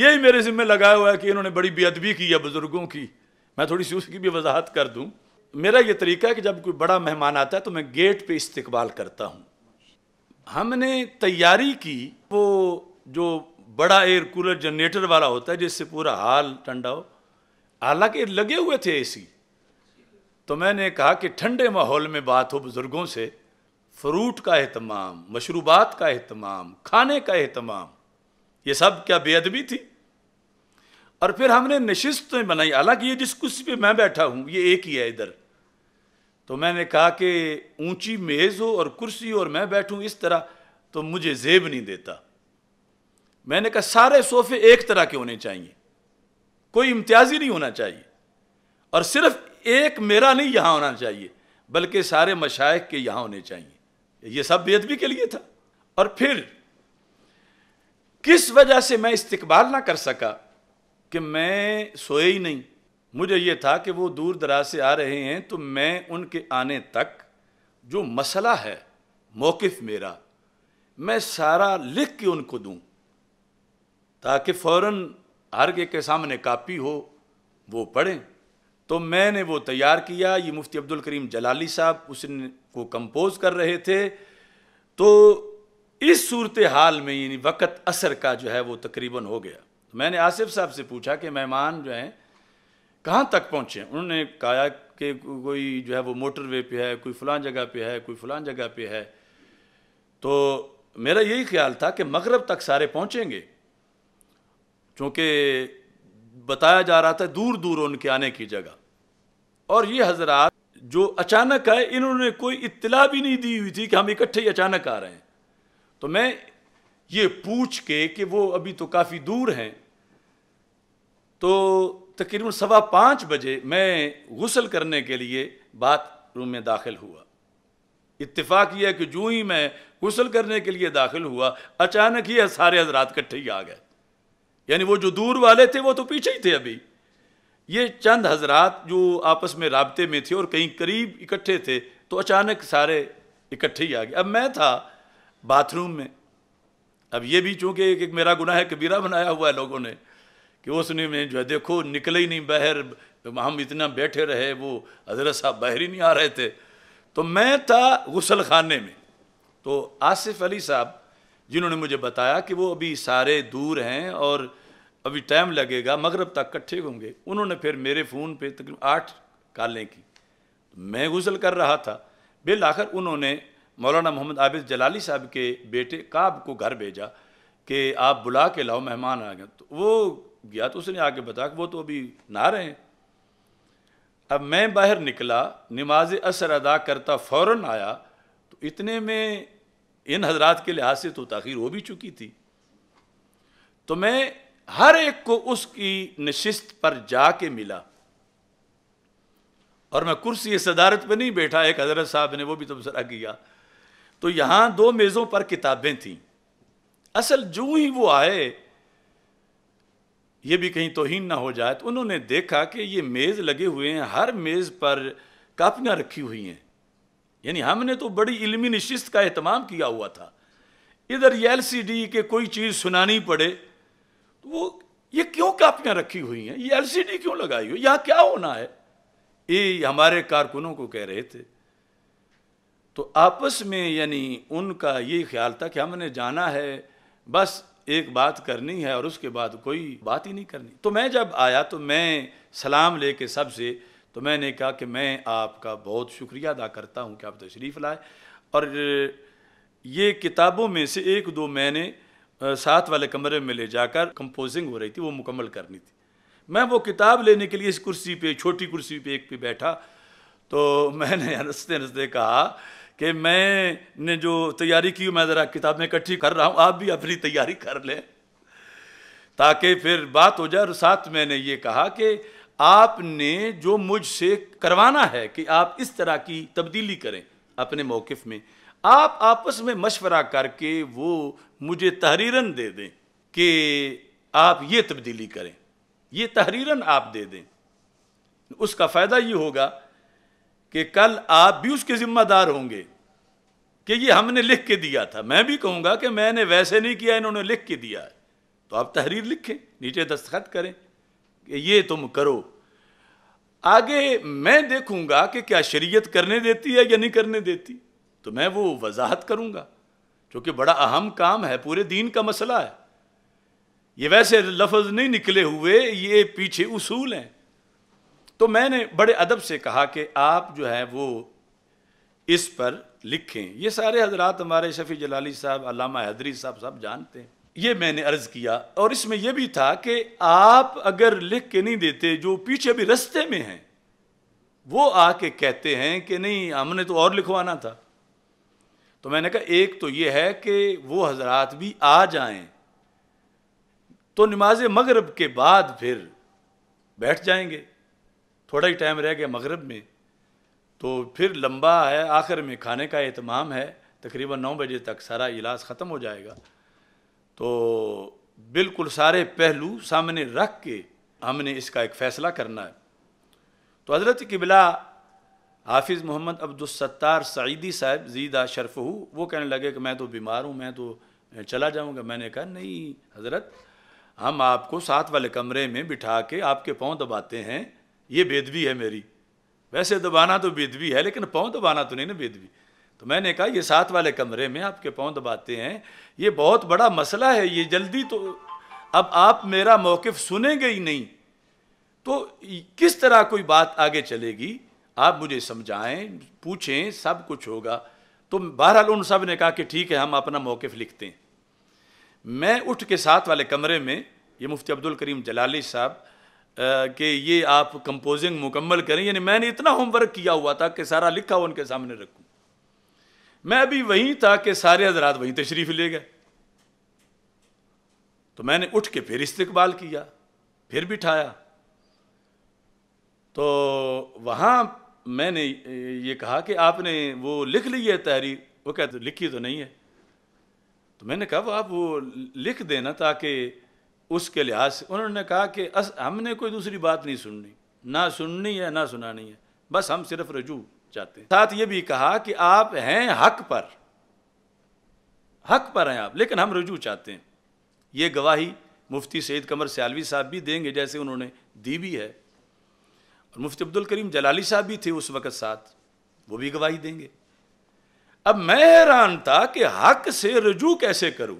यही मेरे जिम्मे लगाया हुआ है कि इन्होंने बड़ी बेअदबी की है बुजुर्गों की मैं थोड़ी सी उसकी भी वजाहत कर दूँ मेरा ये तरीका है कि जब कोई बड़ा मेहमान आता है तो मैं गेट पे इस्तकबाल करता हूँ हमने तैयारी की वो जो बड़ा एयर कूलर जनरेटर वाला होता है जिससे पूरा हाल ठंडा हो हालांकि लगे हुए थे एसी तो मैंने कहा कि ठंडे माहौल में बात हो बुज़ुर्गों से फ्रूट का अहतमाम मशरूबात का अहतमाम खाने का अहतमाम ये सब क्या बेअदबी थी और फिर हमने नशिस्त बनाई हालांकि ये जिस कुर्सी पे मैं बैठा हूँ ये एक ही है इधर तो मैंने कहा कि ऊंची मेज़ हो और कुर्सी हो और मैं बैठू इस तरह तो मुझे जेब नहीं देता मैंने कहा सारे सोफ़े एक तरह के होने चाहिए कोई इम्तियाजी नहीं होना चाहिए और सिर्फ एक मेरा नहीं यहाँ होना चाहिए बल्कि सारे मशाइ के यहाँ होने चाहिए ये सब बेदबी के लिए था और फिर किस वजह से मैं इस्तकबाल ना कर सका कि मैं सोए ही नहीं मुझे ये था कि वो दूर दराज से आ रहे हैं तो मैं उनके आने तक जो मसला है मौक़ मेरा मैं सारा लिख के उनको दूँ ताकि फ़ौर हर के, के सामने कापी हो वो पढ़ें तो मैंने वो तैयार किया ये मुफ्ती अब्दुल करीम जलाली साहब को कंपोज़ कर रहे थे तो इस सूरत हाल में यानी वक़्त असर का जो है वो तकरीबन हो गया तो मैंने आसिफ साहब से पूछा कि मेहमान जो हैं कहाँ तक पहुँचे उन्होंने कहा कि कोई जो है वो मोटरवे पे है कोई फलान जगह पे है कोई फलान जगह पे है तो मेरा यही ख्याल था कि मगरब तक सारे पहुँचेंगे चूँकि बताया जा रहा था दूर दूर उनके आने की जगह और ये हजरात जो अचानक आए इन्होंने कोई इत्तला भी नहीं दी हुई थी कि हम इकट्ठे ही अचानक आ रहे हैं तो मैं ये पूछ के कि वो अभी तो काफ़ी दूर हैं तो तकरीबन सवा पाँच बजे मैं गसल करने के लिए बाथरूम में दाखिल हुआ इतफ़ाक़ यह कि जो ही मैं गसल करने के लिए दाखिल हुआ अचानक ही सारे हजरात इकट्ठे ही आ गए यानी वो जो दूर वाले थे वो तो पीछे ही थे अभी ये चंद हजरात जो आपस में रबते में थे और कहीं करीब इकट्ठे थे तो अचानक सारे इकट्ठे ही आ गए अब मैं था बाथरूम में अब ये भी चूंकि एक, एक मेरा गुनाह है कबीरा बनाया हुआ है लोगों ने कि उसने में जो है देखो निकले ही नहीं बहर हम इतना बैठे रहे वो हजरत साहब बाहर ही नहीं आ रहे थे तो मैं था गसल खाने में तो आसिफ अली साहब जिन्होंने मुझे बताया कि वो अभी सारे दूर हैं और अभी टाइम लगेगा मगरब तक इकट्ठे होंगे उन्होंने फिर मेरे फ़ोन पर तकरीब आठ कालें की मैं गसल कर रहा था बिल आखिर उन्होंने मौलाना मोहम्मद आबिद जलाली साहब के बेटे काब को घर भेजा कि आप बुला के लाओ मेहमान आ गए तो वो गया तो उसने आके बताया कि वो तो अभी ना रहे हैं अब मैं बाहर निकला नमाज असर अदा करता फ़ौर आया तो इतने में इन हजरात के लिहाज से तो तखीर हो भी चुकी थी तो मैं हर एक को उसकी नशिस्त पर जाके मिला और मैं कुर्सी सदारत पर नहीं बैठा एक हजरत साहब ने वो भी तबसरा किया तो यहां दो मेज़ों पर किताबें थीं असल जो ही वो आए ये भी कहीं तोहिन ना हो जाए तो उन्होंने देखा कि ये मेज़ लगे हुए हैं हर मेज़ पर कापियां रखी हुई हैं यानी हमने तो बड़ी इलमी नशिस्त का अहतमाम किया हुआ था इधर ये एल सी डी के कोई चीज़ सुनानी पड़े तो वो ये क्यों कापियां रखी हुई हैं ये एल सी डी क्यों लगाई हुई यहां क्या होना है ये हमारे कारकुनों को कह रहे थे तो आपस में यानी उनका ये ख्याल था कि हमने जाना है बस एक बात करनी है और उसके बाद कोई बात ही नहीं करनी तो मैं जब आया तो मैं सलाम लेके सबसे तो मैंने कहा कि मैं आपका बहुत शुक्रिया अदा करता हूँ कि आप तशरीफ़ लाए और ये किताबों में से एक दो मैंने साथ वाले कमरे में ले जाकर कंपोजिंग हो रही थी वो मुकम्मल करनी थी मैं वो किताब लेने के लिए इस कुर्सी पे छोटी कुर्सी पे एक पे बैठा तो मैंने हंसते हंसते कहा कि मैंने जो तैयारी की मैं ज़रा किताबें इकट्ठी कर रहा हूँ आप भी अपनी तैयारी कर लें ताकि फिर बात हो जाए और साथ मैंने ये कहा कि आपने जो मुझसे करवाना है कि आप इस तरह की तब्दीली करें अपने मौक़ में आप आपस में मशवरा करके वो मुझे तहरीरन दे दें कि आप ये तब्दीली करें ये तहरीरन आप दे दें उसका फ़ायदा ये होगा कि कल आप भी उसके ज़िम्मेदार होंगे कि ये हमने लिख के दिया था मैं भी कहूंगा कि मैंने वैसे नहीं किया इन्होंने लिख के दिया है तो आप तहरीर लिखें नीचे दस्तखत करें कि ये तुम करो आगे मैं देखूंगा कि क्या शरीयत करने देती है या नहीं करने देती तो मैं वो वजाहत करूंगा क्योंकि बड़ा अहम काम है पूरे दीन का मसला है ये वैसे लफ्ज़ नहीं निकले हुए ये पीछे उसूल हैं तो मैंने बड़े अदब से कहा कि आप जो है वो इस पर लिखें ये सारे हजरात हमारे शफ़ी जलाली साहब अलामा हैदरी साहब साहब जानते हैं ये मैंने अर्ज़ किया और इसमें यह भी था कि आप अगर लिख के नहीं देते जो पीछे भी रस्ते में हैं वो आके कहते हैं कि नहीं हमने तो और लिखवाना था तो मैंने कहा एक तो ये है कि वो हजरात भी आ जाएं तो नमाज मगरब के बाद फिर बैठ जाएंगे थोड़ा ही टाइम रह गया मगरब में तो फिर लंबा है आखिर में खाने का अहतमाम है तकरीबन नौ बजे तक सारा इलाज ख़त्म हो जाएगा तो बिल्कुल सारे पहलू सामने रख के हमने इसका एक फ़ैसला करना है तो हज़रत किबला हाफिज़ मोहम्मद अब्दुलसत्तार सईदी साहब जीदा शरफ हूँ वो कहने लगे कि मैं तो बीमार हूँ मैं तो चला जाऊँगा मैंने कहा नहीं हज़रत हम आपको साथ वाले कमरे में बिठा के आपके पाँव दबाते हैं ये बेदबी है मेरी वैसे दबाना तो बेदबी है लेकिन पाँव दबाना तो नहीं ना बेदबी तो मैंने कहा ये साथ वाले कमरे में आपके पाँव दबाते हैं ये बहुत बड़ा मसला है ये जल्दी तो अब आप मेरा मौक़ सुनेंगे ही नहीं तो किस तरह कोई बात आगे चलेगी आप मुझे समझाएं पूछें सब कुछ होगा तो बहरहाल उन सब ने कहा कि ठीक है हम अपना मौक़ लिखते हैं मैं उठ के साथ वाले कमरे में ये मुफ्ती अब्दुल करीम जलाली साहब कि ये आप कंपोजिंग मुकम्मल करें यानी मैंने इतना होमवर्क किया हुआ था कि सारा लिखा उनके सामने रखूं मैं भी वहीं था कि सारे हजरात वहीं तशरीफ ले गए तो मैंने उठ के फिर इस्तकबाल किया फिर बिठाया तो वहां मैंने ये कहा कि आपने वो लिख ली है तहरीर वो कहते लिखी तो नहीं है तो मैंने कहा वो आप वो लिख देना ताकि उसके लिहाज से उन्होंने कहा कि अस हमने कोई दूसरी बात नहीं सुननी ना सुननी है ना सुनानी है बस हम सिर्फ रजू चाहते हैं साथ ये भी कहा कि आप हैं हक पर हक पर हैं आप लेकिन हम रजू चाहते हैं ये गवाही मुफ्ती सैद कमर सयालवी साहब भी देंगे जैसे उन्होंने दी भी है और मुफ्ती अब्दुल करीम जलाली साहब भी थे उस वक़्त साथ वो भी गवाही देंगे अब मैं हैरान था कि हक से रजू कैसे करूं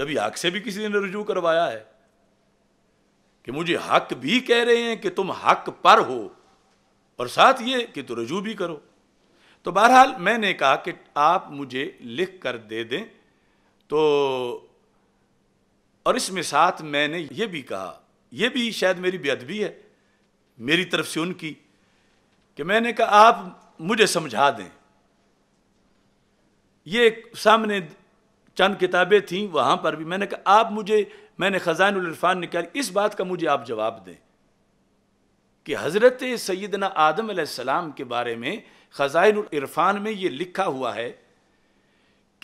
कभी हक से भी किसी ने रुजू करवाया है कि मुझे हक भी कह रहे हैं कि तुम हक पर हो और साथ ये कि तो रजू भी करो तो बहरहाल मैंने कहा कि आप मुझे लिख कर दे दें तो और इसमें साथ मैंने ये भी कहा यह भी शायद मेरी बेअदबी है मेरी तरफ से उनकी कि मैंने कहा आप मुझे समझा दें ये सामने चंद किताबें थीं वहाँ पर भी मैंने कहा आप मुझे मैंने ख़जानफान निकाल इस बात का मुझे आप जवाब दें कि हज़रत सैदना आदम सलाम के बारे में ख़जानफान में ये लिखा हुआ है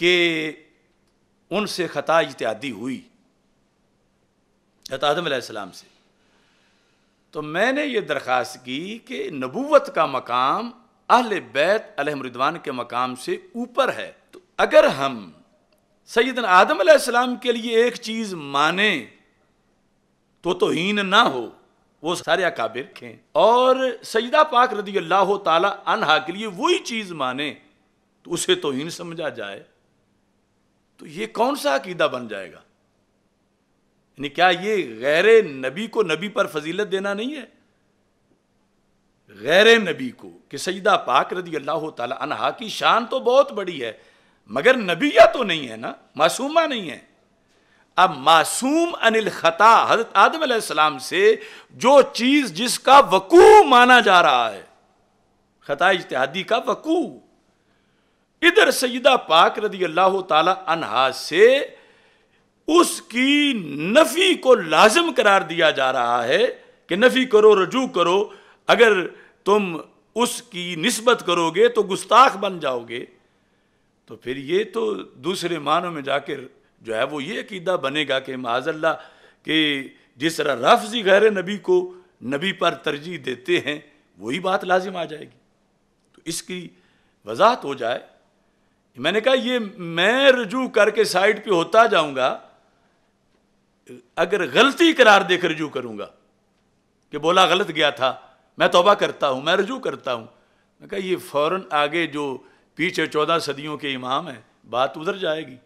कि उनसे ख़ता इत्यादि हुई आदम सलाम से तो मैंने ये दरख्वास्त की कि नबूत का मकाम अहल बैत अलहमरिदवान के मकाम से ऊपर है तो अगर हम सैदन आदम आसमाम के लिए एक चीज़ माने तो, तो हीन ना हो वो सारे अकाबिर खे और सईदा पाक रदी अल्लाह अनहा के लिए वही चीज़ माने तो उसे तो हीन समझा जाए तो ये कौन सा अकीदा बन जाएगा यानी क्या ये गैर नबी को नबी पर फजीलत देना नहीं है गैर नबी को कि सईदा पाक रदी अल्लाह अनहा की शान तो बहुत बड़ी है मगर नबिया तो नहीं है ना मासूमा नहीं है अब मासूम अनिल खता हजरत आदम सलाम से जो चीज़ जिसका वकू माना जा रहा है खता इतिहादी का वकू इधर सईदा पाक रदी अल्लाह तहा से उसकी नफ़ी को लाजम करार दिया जा रहा है कि नफ़ी करो रजू करो अगर तुम उसकी नस्बत करोगे तो गुस्ताख बन जाओगे तो फिर ये तो दूसरे मानों में जाकर जो है वो ये अकीदा बनेगा कि माजल्ला कि जिस तरह रफ्जी गैर नबी को नबी पर तरजीह देते हैं वही बात लाजिम आ जाएगी तो इसकी वजाहत हो जाए मैंने कहा ये मैं रजू करके साइड पे होता जाऊंगा अगर गलती करार देकर रजू करूंगा कि बोला गलत गया था मैं तोबा करता हूं मैं रजू करता हूं मैं कहा ये फ़ौरन आगे जो पीछे चौदह सदियों के इमाम हैं बात उधर जाएगी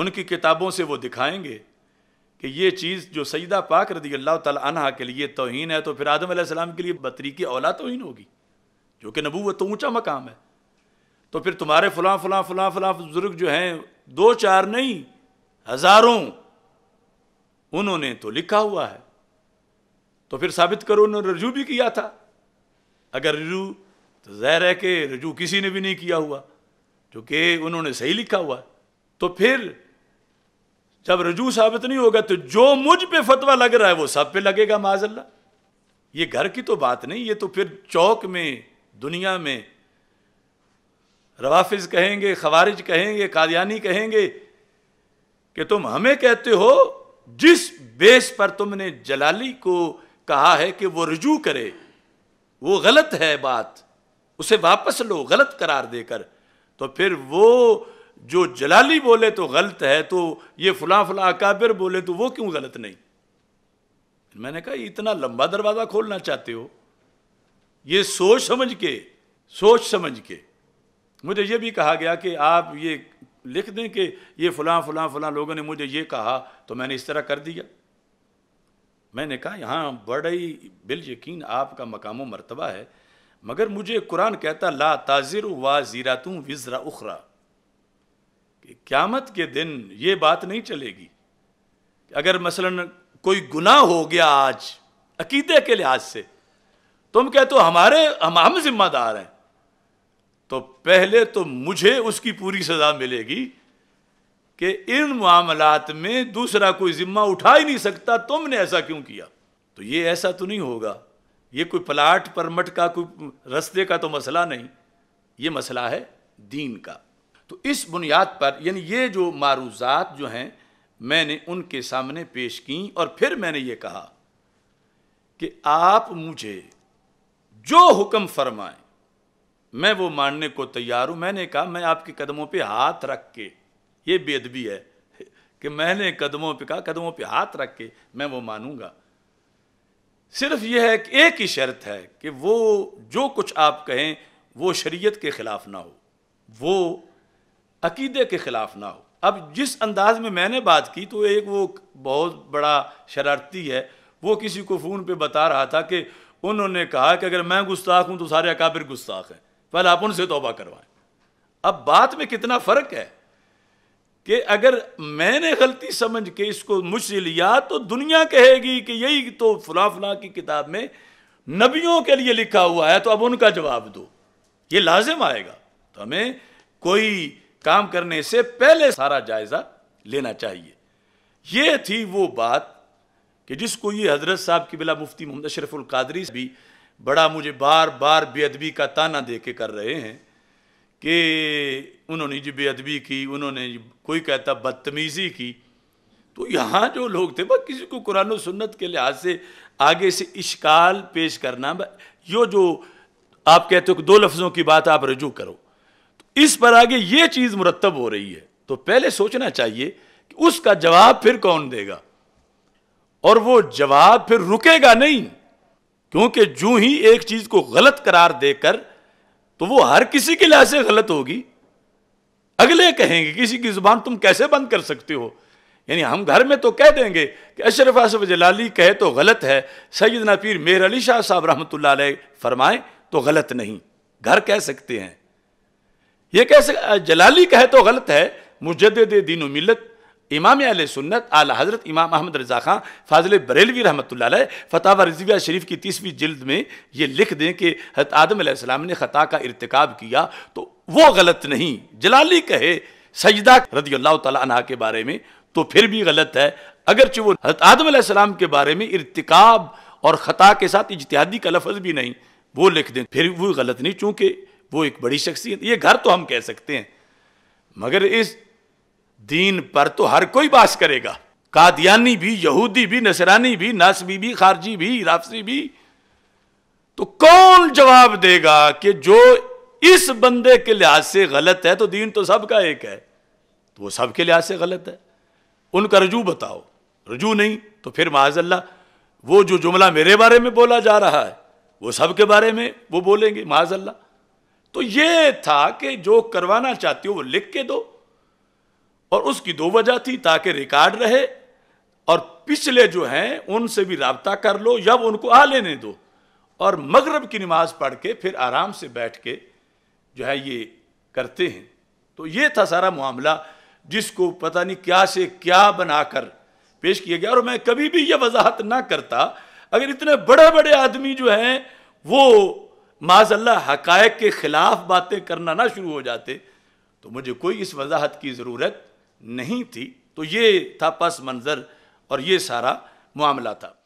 उनकी किताबों से वो दिखाएंगे कि ये चीज़ जो सईदा पाक रदी अल्लाह तला के लिए तोहन है तो फिर आदम सलाम के लिए बतरी की औला तोहन होगी जो कि नबू तो ऊँचा मकाम है तो फिर तुम्हारे फलां फलां फलां फलां बुज़ुर्ग जो हैं दो चार नहीं हज़ारों उन्होंने तो लिखा हुआ है तो फिर साबित करो उन्होंने रजू भी किया था अगर रजू तो जहर है कि रजू किसी ने भी नहीं किया हुआ क्योंकि उन्होंने सही लिखा हुआ तो फिर जब रजू साबित नहीं होगा तो जो मुझ पे फतवा लग रहा है वो सब पे लगेगा माजल्ला ये घर की तो बात नहीं ये तो फिर चौक में दुनिया में रवाफिज कहेंगे खवारिज कहेंगे कादियानी कहेंगे कि तुम हमें कहते हो जिस बेस पर तुमने जलाली को कहा है कि वो रजू करे वो गलत है बात उसे वापस लो गलत करार देकर तो फिर वो जो जलाली बोले तो गलत है तो ये फला फला अकाबिर बोले तो वो क्यों गलत नहीं मैंने कहा इतना लंबा दरवाज़ा खोलना चाहते हो ये सोच समझ के सोच समझ के मुझे ये भी कहा गया कि आप ये लिख दें कि ये फलां फलां फलां लोगों ने मुझे ये कहा तो मैंने इस तरह कर दिया मैंने कहा यहाँ बड़ा ही बिल यकीन आपका मकाम मरतबा है मगर मुझे कुरान कहता ला ताजिर वा जीरा तुम विजरा उखरा कि क्यामत के दिन ये बात नहीं चलेगी अगर मसलन कोई गुनाह हो गया आज अकीदे के लिहाज से तुम कहते हो हमारे हम हम जिम्मेदार हैं तो पहले तो मुझे उसकी पूरी सजा मिलेगी कि इन मामलात में दूसरा कोई जिम्मा उठा ही नहीं सकता तुमने ऐसा क्यों किया तो ये ऐसा तो नहीं होगा ये कोई प्लाट परमट का कोई रस्ते का तो मसला नहीं ये मसला है दीन का तो इस बुनियाद पर यानी ये जो मारूजात जो हैं मैंने उनके सामने पेश की और फिर मैंने ये कहा कि आप मुझे जो हुक्म फरमाएं मैं वो मानने को तैयार हूं मैंने कहा मैं आपके कदमों पे हाथ रख के ये बेदबी है कि मैंने कदमों पे कहा कदमों पे हाथ रख के मैं वो मानूंगा सिर्फ यह है कि एक ही शर्त है कि वो जो कुछ आप कहें वो शरीयत के ख़िलाफ़ ना हो वो अकीदे के ख़िलाफ़ ना हो अब जिस अंदाज में मैंने बात की तो एक वो बहुत बड़ा शरारती है वो किसी को फ़ोन पे बता रहा था कि उन्होंने कहा कि अगर मैं गुस्ताख हूँ तो सारे अकाबिर गुस्ताख हैं पहले आप उनसे तोबा करवाएं अब बात में कितना फ़र्क है कि अगर मैंने गलती समझ के इसको मुझसे लिया तो दुनिया कहेगी कि यही तो फुला फुला की किताब में नबियों के लिए लिखा हुआ है तो अब उनका जवाब दो ये लाजिम आएगा तो हमें कोई काम करने से पहले सारा जायज़ा लेना चाहिए ये थी वो बात कि जिसको ये हजरत साहब की बिला मुफ्ती मोहम्मद अशरफुल कादरी भी बड़ा मुझे बार बार बेअदबी का ताना दे के कर रहे हैं कि उन्होंने जी बेअदबी की उन्होंने कोई कहता बदतमीज़ी की तो यहाँ जो लोग थे बस किसी को कुरान सुन्नत के लिहाज से आगे से इश्काल पेश करना यो जो आप कहते हो कि दो लफ्ज़ों की बात आप रजू करो तो इस पर आगे ये चीज़ मुरतब हो रही है तो पहले सोचना चाहिए कि उसका जवाब फिर कौन देगा और वो जवाब फिर रुकेगा नहीं क्योंकि जूं ही एक चीज़ को गलत करार देकर तो वो हर किसी के लिहाज से गलत होगी अगले कहेंगे किसी की जुबान तुम कैसे बंद कर सकते हो यानी हम घर में तो कह देंगे कि अशरफ आसफ जलाली कहे तो गलत है सैदना पीर मेर अली शाह साहब रहमत फरमाए तो गलत नहीं घर कह सकते हैं ये कह सक जलाली कहे तो गलत है मुजद दीन मिलत इमाम अल सुन्नत आला हज़रत इमाम अहमद रज़ा खां फाजिल बरेलवी रहमत फ़ताह रजविया शरीफ की तीसवीं जल्द में ये लिख दें कि हत आदम ने ख़ा का इरतकब किया तो वो गलत नहीं जलाली कहे सजदा रदी अल्लाह तह के बारे में तो फिर भी गलत है अगरचे वो हत आदम के बारे में इरतकब और ख़ता के साथ इजतहादी का लफज भी नहीं वो लिख दें फिर वो गलत नहीं चूँकि वो एक बड़ी शख्सियत ये घर तो हम कह सकते हैं मगर इस दीन पर तो हर कोई बास करेगा कादियानी भी यहूदी भी नसरानी भी नासबी भी खारजी भी राफसी भी तो कौन जवाब देगा कि जो इस बंदे के लिहाज से गलत है तो दीन तो सबका एक है तो वो सबके लिहाज से गलत है उनका रजू बताओ रजू नहीं तो फिर माजल्ला वो जो जुमला मेरे बारे में बोला जा रहा है वो सब के बारे में वो बोलेंगे माजल्ला तो ये था कि जो करवाना चाहती हो वो लिख के दो और उसकी दो वजह थी ताकि रिकॉर्ड रहे और पिछले जो हैं उनसे भी रबता कर लो या उनको आ लेने दो और मगरब की नमाज पढ़ के फिर आराम से बैठ के जो है ये करते हैं तो ये था सारा मामला जिसको पता नहीं क्या से क्या बनाकर पेश किया गया और मैं कभी भी ये वजाहत ना करता अगर इतने बड़े बड़े आदमी जो हैं वो माजल्ला हकायक के ख़िलाफ़ बातें करना ना शुरू हो जाते तो मुझे कोई इस वजाहत की ज़रूरत नहीं थी तो ये था पस मंज़र और ये सारा मामला था